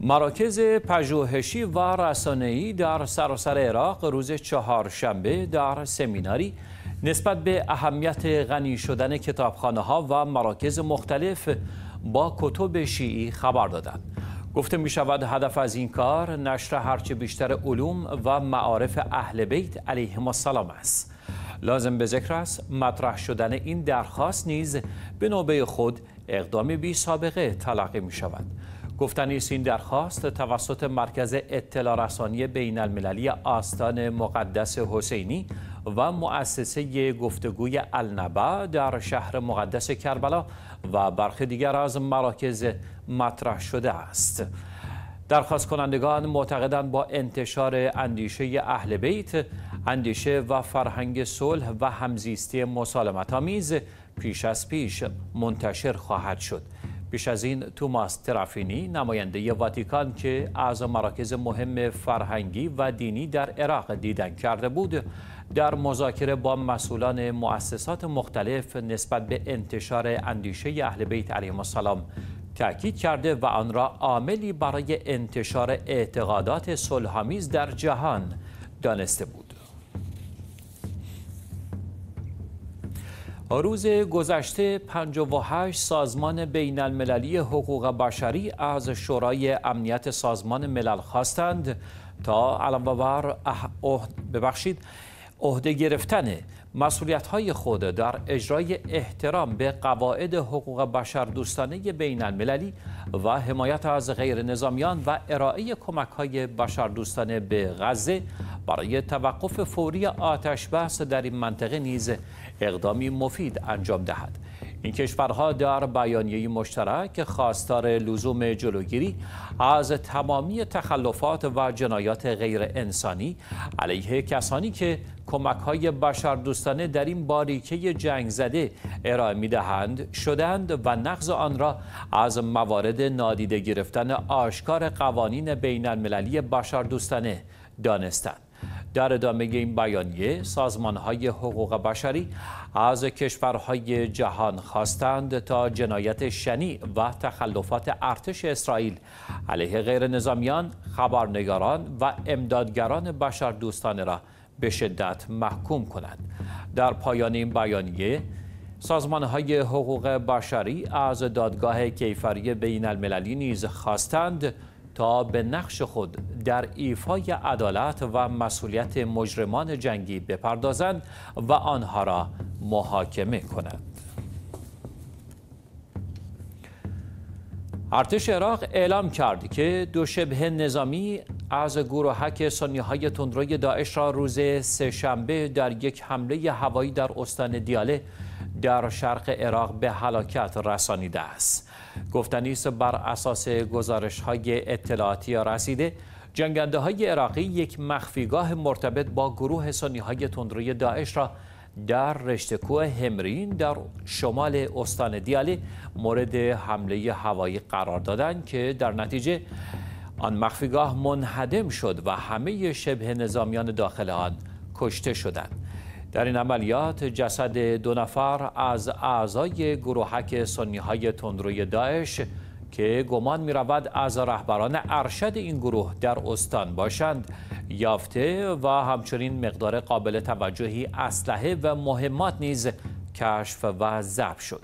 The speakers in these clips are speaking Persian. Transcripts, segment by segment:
مراکز پژوهشی و رسانه‌ای در سراسر عراق روز چهارشنبه در سمیناری نسبت به اهمیت غنی شدن کتابخانه ها و مراکز مختلف با کتب شیعی خبر دادند. گفته می شود هدف از این کار نشر هرچه بیشتر علوم و معارف اهل بیت ما سلام است. لازم به ذکر است مطرح شدن این درخواست نیز به نوبه خود اقدام بی سابقه تلقی می شود. گفتنی این درخواست توسط مرکز اطلاع رسانی بین المللی آستان مقدس حسینی و مؤسسه گفتگوی النبع در شهر مقدس کربلا و برخی دیگر از مراکز مطرح شده است درخواست کنندگان معتقدند با انتشار اندیشه اهل بیت اندیشه و فرهنگ صلح و همزیستی مسالمت‌آمیز پیش از پیش منتشر خواهد شد پیش از این توماس ترافینی نماینده واتیکان که از مراکز مهم فرهنگی و دینی در عراق دیدن کرده بود در مذاکره با مسئولان مؤسسات مختلف نسبت به انتشار اندیشه اهل بیت علیهم السلام تأکید کرده و آن را عاملی برای انتشار اعتقادات صلحآمیز در جهان دانسته بود روز گذشته 58 سازمان بین المللی حقوق بشری از شورای امنیت سازمان ملل خواستند تا علم بابر ببخشید عهده گرفتن مسئولیت های خود در اجرای احترام به قواعد حقوق بشر دوستانه بین المللی و حمایت از غیر نظامیان و ارائه کمک های بشر دوستانه به غزه برای توقف فوری آتش بحث در این منطقه نیز اقدامی مفید انجام دهد این کشورها در بیانیه مشترک خواستار لزوم جلوگیری از تمامی تخلفات و جنایات غیر انسانی علیه کسانی که کمک های دوستانه در این باریکه جنگ زده ارائه می دهند شدند و نقض آن را از موارد نادیده گرفتن آشکار قوانین بین المللی بشردوستانه دانستند. در ادامه این بیانیه سازمان های حقوق بشری از کشورهای جهان خواستند تا جنایت شنی و تخلفات ارتش اسرائیل علیه غیر نظامیان، خبرنگاران و امدادگران بشر دوستانه را به شدت محکوم کنند. در پایان این بیانیه سازمان های حقوق بشری از دادگاه کیفری بین المللی نیز خواستند تا به نقش خود در ایفای عدالت و مسئولیت مجرمان جنگی بپردازند و آنها را محاکمه کنند. ارتش عراق اعلام کرد که دو شبه نظامی از گروهک سنی های تندروی داعش را روز شنبه در یک حمله هوایی در استان دیاله در شرق عراق به هلاکت رسانیده است گفتنی است بر اساس گزارش های اطلاعاتی رسیده جنگنده های عراقی یک مخفیگاه مرتبط با گروه سنی های تندروی داعش را در کوه همرین در شمال استان دیالی مورد حمله هوایی قرار دادند که در نتیجه آن مخفیگاه منهدم شد و همه شبه نظامیان داخل آن کشته شدند در این عملیات جسد دو نفر از اعضای گروهک سنی های تندروی داعش که گمان می رود از رهبران ارشد این گروه در استان باشند یافته و همچنین مقدار قابل توجهی اسلحه و مهمات نیز کشف و ضبط شد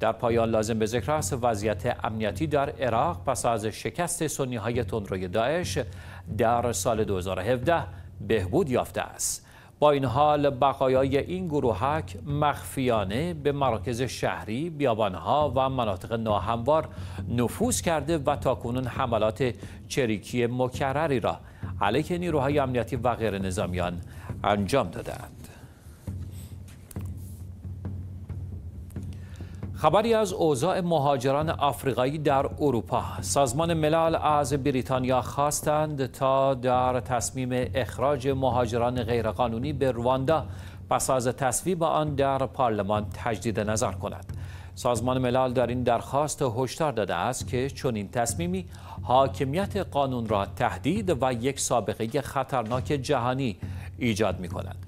در پایان لازم به ذکر است وضعیت امنیتی در عراق پس از شکست سنی های تندروی داعش در سال 2017 بهبود یافته است با این حال بقایای این گروهک مخفیانه به مراکز شهری، بیابانها و مناطق ناهموار نفوذ کرده و تاکنون حملات چریکی مکرری را علیه نیروهای امنیتی و غیر نظامیان انجام دادند. خبری از اوضاع مهاجران آفریقایی در اروپا سازمان ملل از بریتانیا خواستند تا در تصمیم اخراج مهاجران غیرقانونی به رواندا پس از تصویب آن در پارلمان تجدید نظر کند سازمان ملل در این درخواست هشدار داده است که چون این تصمیمی حاکمیت قانون را تهدید و یک سابقه خطرناک جهانی ایجاد می کند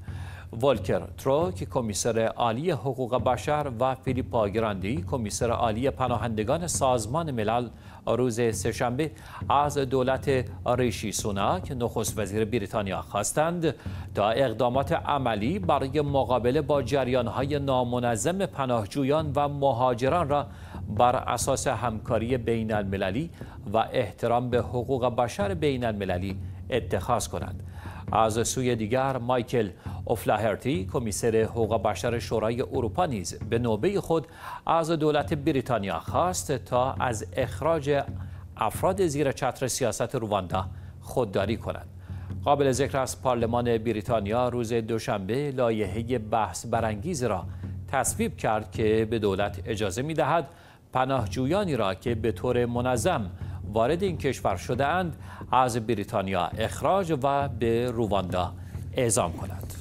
والکر ترو که کمیسر عالی حقوق بشر و فیلیپا گراندی کمیسر عالی پناهندگان سازمان ملل روز سهشنبه از دولت ریشی سوناک نخست وزیر بریتانیا خواستند تا اقدامات عملی برای مقابله با جریانهای نامنظم پناهجویان و مهاجران را بر اساس همکاری بین المللی و احترام به حقوق بشر بین المللی اتخاذ کنند. از سوی دیگر مایکل اوفلاهرتی کمیسر حقوق بشر شورای اروپا نیز به نوبه خود از دولت بریتانیا خواست تا از اخراج افراد زیر چتر سیاست رواندا خودداری کنند قابل ذکر است پارلمان بریتانیا روز دوشنبه لایحه بحث برانگیز را تصویب کرد که به دولت اجازه می دهد پناهجویانی را که به طور منظم وارد این کشور اند از بریتانیا اخراج و به رواندا اعزام کنند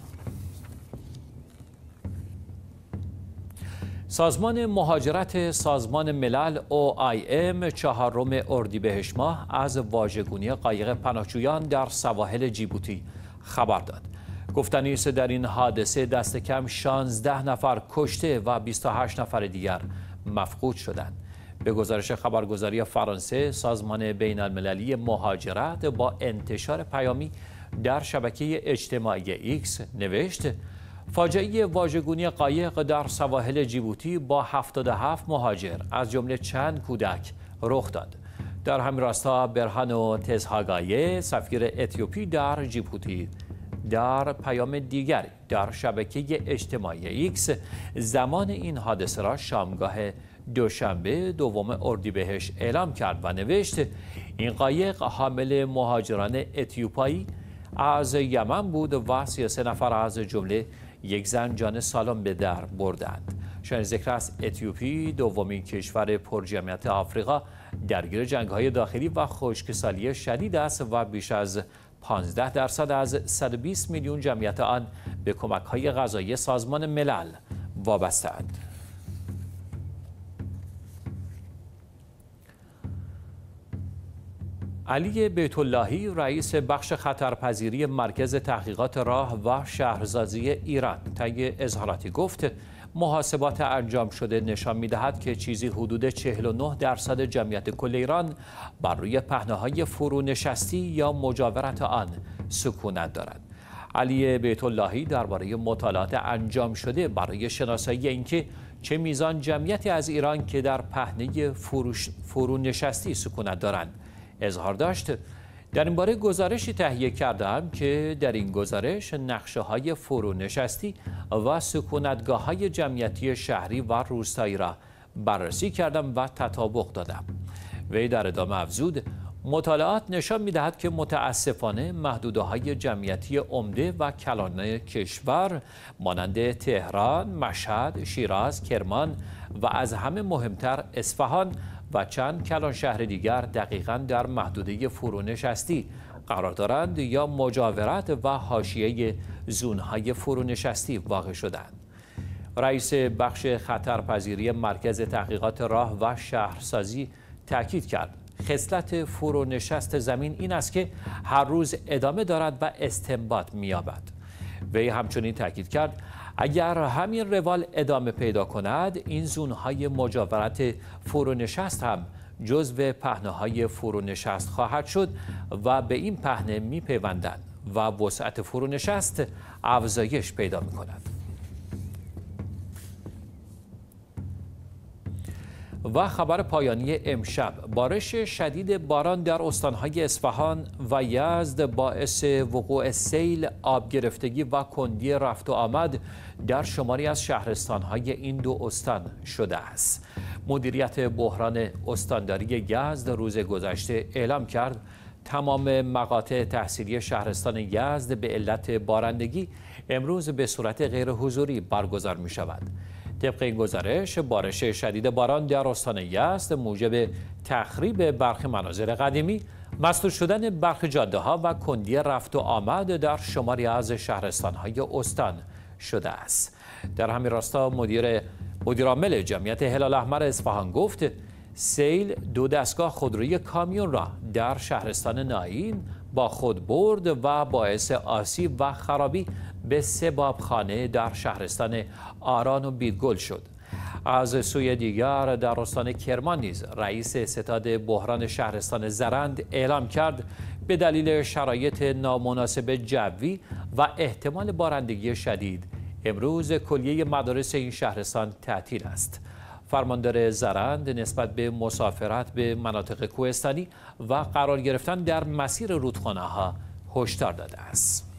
سازمان مهاجرت سازمان ملل OIM چهارم اردیبهشت ماه از واژگونی قایق پناهجویان در سواحل جیبوتی خبر داد. گفتنی است در این حادثه دست کم 16 نفر کشته و 28 نفر دیگر مفقود شدند. به گزارش خبرگزاری فرانسه سازمان بین المللی مهاجرت با انتشار پیامی در شبکه اجتماعی ایکس نوشت فاجعه واژگونی قایق در سواحل جیبوتی با 77 مهاجر از جمله چند کودک رخ داد در همین راستا برهانو تزهاگایه سفیر اتیوپی در جیبوتی در پیام دیگری در شبکه اجتماعی ایکس زمان این حادثه را شامگاه دوشنبه دوم اردیبهشت اعلام کرد و نوشت این قایق حامل مهاجران اتیوپایی از یمن بود و سه نفر از جمله یک زن جان سالم به در بردند شاید ذکر است اتیوپی دومین کشور پرجمعیت آفریقا درگیر جنگ های داخلی و خشکسالی شدید است و بیش از 15 درصد از 120 میلیون جمعیت آن به کمک های غذایی سازمان ملل وابستند. علی بیت اللهی رئیس بخش خطرپذیری مرکز تحقیقات راه و شهرزازی ایران طی اظهاراتی گفت محاسبات انجام شده نشان می دهد که چیزی حدود 49 درصد جمعیت کل ایران بر روی پهنه‌های فرونشستی یا مجاورت آن سکونت دارد. علی بیت اللهی درباره مطالعات انجام شده برای شناسایی اینکه چه میزان جمعیتی از ایران که در پهنه فرونشستی سکونت دارند اظهار داشت در این باره گزارشی تهیه کردم که در این گزارش نقشه های فرونشستی و سکونتگاه های جمعیتی شهری و روستایی را بررسی کردم و تطابق دادم وی در ادامه افزود مطالعات نشان میدهد که متاسفانه محدوده های جمعیتی عمده و کلان کشور مانند تهران، مشهد، شیراز، کرمان و از همه مهمتر اصفهان و چند کلان شهر دیگر دقیقا در محدوده فرونشستی قرار دارند یا مجاورت و حاشیه زونهای فرونشستی واقع شدند. رئیس بخش خطرپذیری مرکز تحقیقات راه و شهرسازی تاکید کرد خصلت فرونشست زمین این است که هر روز ادامه دارد و استنباط می‌یابد. وی همچنین تاکید کرد اگر همین روال ادامه پیدا کند این زونهای مجاورت فرونشست هم جزو پهنه های فرونشست خواهد شد و به این پهنه میپیوندند و وسعت فرونشست افزایش پیدا می کند. و خبر پایانی امشب بارش شدید باران در استانهای اصفهان و یزد باعث وقوع سیل آب گرفتگی و کندی رفت و آمد در شماری از شهرستانهای این دو استان شده است مدیریت بحران استانداری یزد روز گذشته اعلام کرد تمام مقاطع تحصیلی شهرستان یزد به علت بارندگی امروز به صورت غیرحضوری برگزار می شود طبق این گزارش بارش شدید باران در استان یزد موجب تخریب برخی مناظر قدیمی مسدود شدن برخی جاده ها و کندی رفت و آمد در شماری از شهرستان های استان شده است در همین راستا مدیر مدیرعامل جمعیت هلال احمر اصفهان گفت سیل دو دستگاه خودروی کامیون را در شهرستان ناین با خود برد و باعث آسیب و خرابی به سه بابخانه در شهرستان آران و بیگل شد از سوی دیگر در استان کرمان نیز رئیس ستاد بحران شهرستان زرند اعلام کرد به دلیل شرایط نامناسب جوی و احتمال بارندگی شدید امروز کلیه مدارس این شهرستان تعطیل است فرماندار زرند نسبت به مسافرت به مناطق کوهستانی و قرار گرفتن در مسیر رودخانه ها هشدار داده است